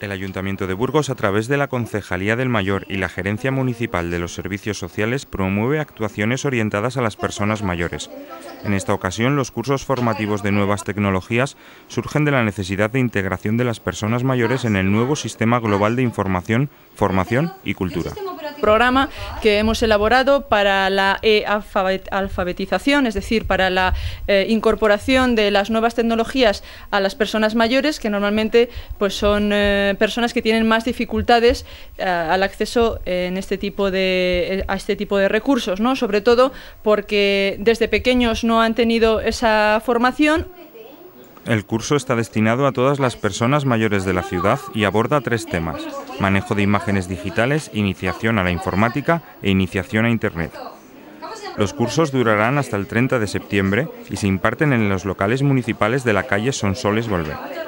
El Ayuntamiento de Burgos, a través de la Concejalía del Mayor y la Gerencia Municipal de los Servicios Sociales, promueve actuaciones orientadas a las personas mayores. En esta ocasión, los cursos formativos de nuevas tecnologías surgen de la necesidad de integración de las personas mayores en el nuevo sistema global de información, formación y cultura programa que hemos elaborado para la e-alfabetización, es decir, para la eh, incorporación de las nuevas tecnologías a las personas mayores, que normalmente pues, son eh, personas que tienen más dificultades eh, al acceso en este tipo de, a este tipo de recursos, ¿no? sobre todo porque desde pequeños no han tenido esa formación el curso está destinado a todas las personas mayores de la ciudad y aborda tres temas, manejo de imágenes digitales, iniciación a la informática e iniciación a Internet. Los cursos durarán hasta el 30 de septiembre y se imparten en los locales municipales de la calle Sonsoles Volver.